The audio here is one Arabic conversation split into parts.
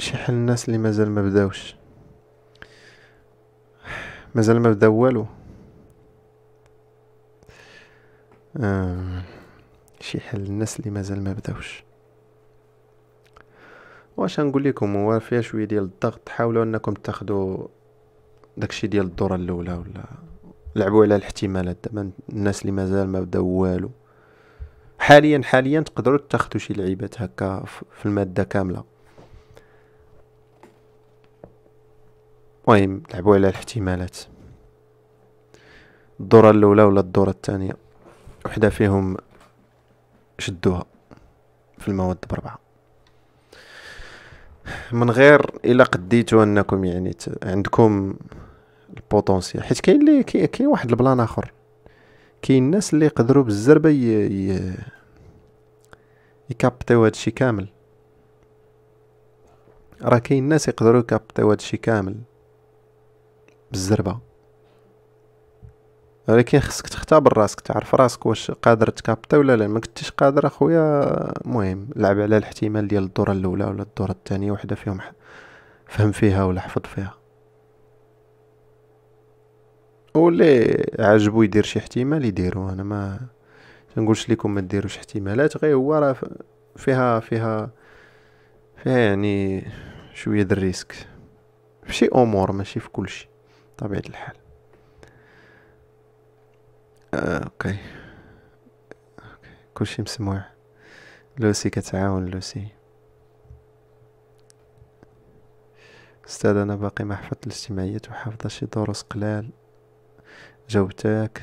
شحال الناس اللي مازال ما بداوش مازال ما بداو والو آه، شي حال الناس اللي مازال ما بداوش واش نقول لكم هو فيها شويه ديال الضغط حاولوا انكم تاخذوا داكشي ديال الدوره الاولى ولا لعبوا على الاحتمالات دابا الناس اللي مازال ما بداو والو حاليا حاليا تقدروا تاخذوا شي لعيبات هكا في الماده كامله المهم لعبوا على الاحتمالات الدورة الأولى ولا الدورة الثانية وحدة فيهم شدوها في المواد بربعة من غير الا قديتو انكم يعني عندكم البوتونسيال حيت كاين اللي كاين واحد البلان اخر كاين الناس اللي يقدروا بالزربه ي... يكابتيو هادشي كامل راه كاين الناس يقدروا يكابتيو هادشي كامل بالزربه ولكن خصك تختبر راسك تعرف راسك واش قادر تكابطي ولا لا ما كنتيش قادر اخويا مهم لعب على الاحتمال ديال الدوره الاولى ولا الدوره الثانيه وحده فيهم فهم فيها ولا حفظ فيها واللي عجبو يدير شي احتمال يديرو انا ما تنقولش لكم ما ديروش احتمالات غير هو راه فيها فيها فيها يعني شويه د الريسك في شي امور ماشي في كلشي طبيعة الحال آه، اوكي اوكي كلشي مسموع لوسي كتعاون لوسي استاذ انا باقي ما حفظت الاجتماعيات وحافظه شي دروس قلال جاوبتك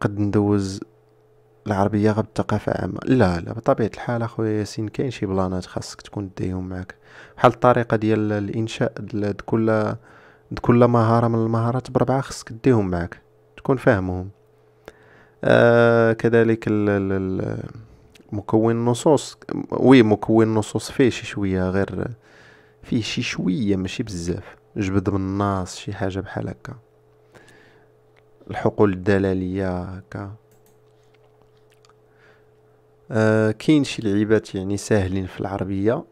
قد ندوز العربيه غير بالثقافه عامه لا لا بطبيعه الحال اخويا ياسين كاين شي بلانات خاصك تكون ديهم معك بحال الطريقه ديال الانشاء كل كل مهارة من المهارات بربعة خصك ديهم معك تكون فاهمهم آه كذلك مكون النصوص وي مكون النصوص فيه شي شوية غير فيه شي شوية ماشي بزاف جبد من الناس شي حاجة بحال هكا الحقول الدلالية هكا آه كاين شي لعيبات يعني ساهلين في العربية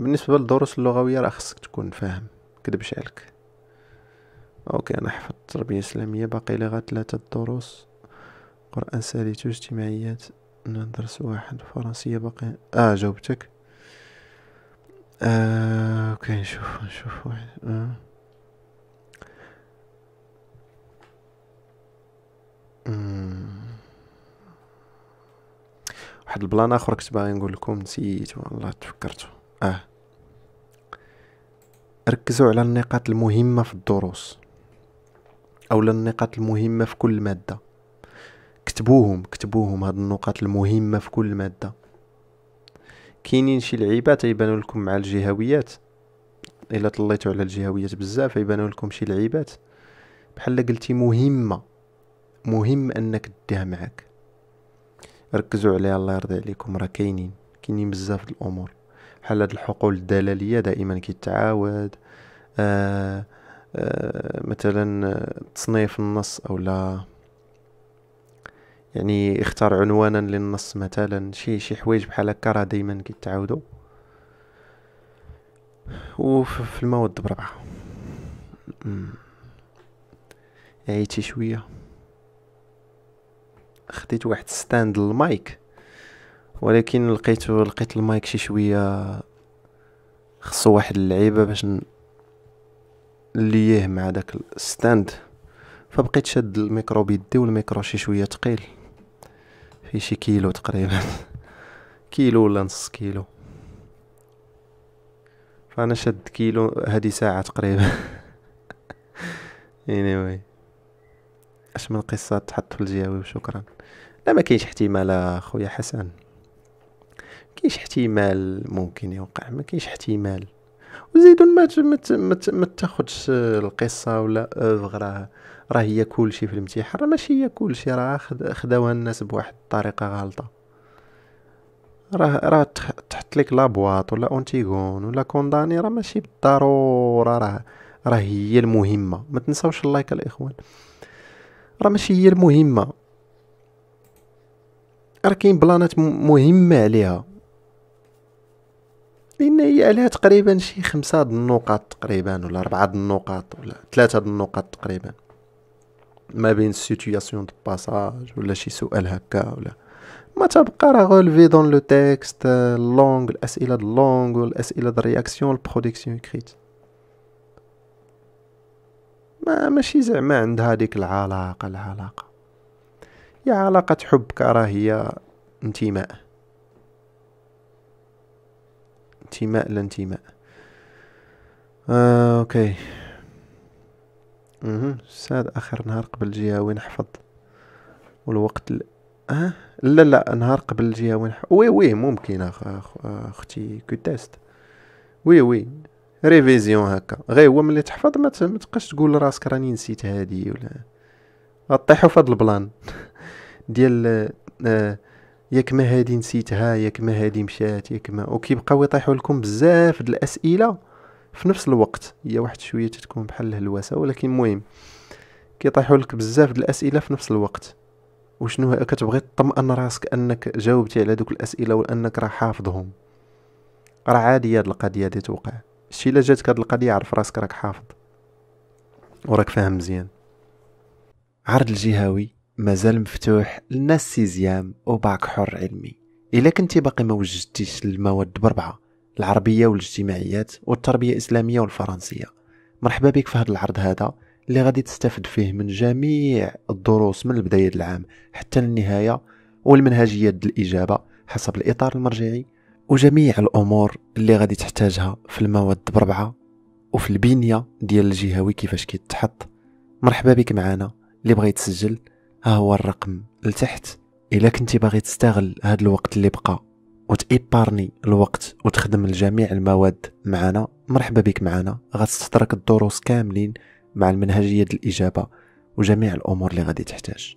بالنسبة للدروس اللغوية راه خصك تكون فاهم كدبش عليك اوكي انا حفظت التربيه الاسلاميه باقي لي غير ثلاثه دروس قران سالي اجتماعيات درس واحد فرنسيه باقي اه جاوبتك آه، اوكي نشوف نشوف واحد آه. واحد البلان اخر كنت باغي نقول لكم نسيت والله تفكرته اه ركزوا على النقاط المهمه في الدروس أو النقاط المهمه في كل ماده كتبوهم كتبوهم هاد النقاط المهمه في كل ماده كاينين شي لعيبات تيبانو لكم مع الجهويات الا طليتو على الجهويات بزاف يبانو لكم شي لعيبات بحال قلتي مهمه مهم انك ديها معاك ركزوا عليها الله يرضي عليكم راه كاينين كاينين بزاف الامور بحال هاد الحقول الدلاليه دائما كيتعاود آه آه، مثلا تصنيف النص او لا يعني اختار عنوانا للنص مثلا شي شي حوايج بحال هكا راه دائما كيتعاودوا وفي المواد بربعة عيتي شويه خديت واحد ستاند المايك ولكن لقيت لقيت المايك شي شويه خصو واحد اللعيبه باش ليه مع داك الستاند فبقيت شاد الميكرو بيدي والميكرو شي شويه ثقيل فيه شي كيلو تقريبا كيلو ولا نص كيلو فانا شاد كيلو هادي ساعه تقريبا anyway اش من قصه تحط في الجياوي وشكرا لا ما كاينش احتمال اخويا حسن كاينش احتمال ممكن يوقع ما كاينش احتمال وزيد ما ما تاخذش القصه ولا اوفغ آه، راه هي هي كلشي في الامتحان راه ماشي هي كلشي راه خداوها الناس بواحد الطريقه غلطه راه راه تحط لك لابواط ولا اونتيغون ولا كونداني راه ماشي بالضروره راه راه هي المهمه ما تنساوش اللايك الاخوان راه ماشي هي المهمه راه كاين بلانات مهمه عليها لان هي عليها تقريبا شي خمسة النقاط تقريبا ولا أربعة النقاط ولا ثلاثة النقاط تقريبا ما بين سيتوياسيون دو باساج ولا شي سؤال هكا ولا ما تبقى راه غولفي دون لو تيكست اللونغ الاسئله اللونغ والاسئله د الرياكسيون البرودكسيون كريت ما ماشي زعما عندها ديك العلاقه العلاقه يا علاقه حب كراهيه انتماء انتماء لا انتماء آه اوكي اها ساد اخر نهار قبل الجهة وين حفظ والوقت ال... اه لا لا نهار قبل الجهة وين حفظ وي وي ممكن أخ... أخ... اختي كوتاست وي وي ريفيزيون هكا غير هو ملي تحفظ ما تبقاش تقول راسك راني نسيت هادي ولا غطيحوا في هاد البلان ديال آه ياك ما هادي نسيتها ياك ما هادي مشات ياك ما وكيبقاو يطيحوا لكم بزاف الاسئله في نفس الوقت هي واحد شويه تتكون بحال الهلوسه ولكن المهم كيطيحوا لك بزاف الاسئله في نفس الوقت وشنو كتبغي تطمئن راسك انك جاوبتي على دوك الاسئله وانك راه حافظهم راه عاديه هاد القضيه هادي توقع شي الا جاتك هاد القضيه عرف راسك راك حافظ وراك فاهم مزيان عرض الجهوي مازال مفتوح للناس سيزيام وباك حر علمي الا كنتي باقي ما وجدتيش المواد بربعه العربيه والاجتماعيات والتربيه الاسلاميه والفرنسيه مرحبا بك في هذا العرض هذا اللي غادي تستافد فيه من جميع الدروس من البدايه العام حتى للنهايه والمنهجيات الاجابه حسب الاطار المرجعي وجميع الامور اللي غادي تحتاجها في المواد بربعه وفي البنيه ديال الجهوي كيفاش كيتحط مرحبا بك معنا اللي بغيت يتسجل ها هو الرقم لتحت الا كنتي باغي تستغل هاد الوقت اللي بقى وتإبارني الوقت وتخدم لجميع المواد معنا مرحبا بك معنا غتستطرق الدروس كاملين مع المنهجية الإجابة وجميع الأمور اللي غادي تحتاج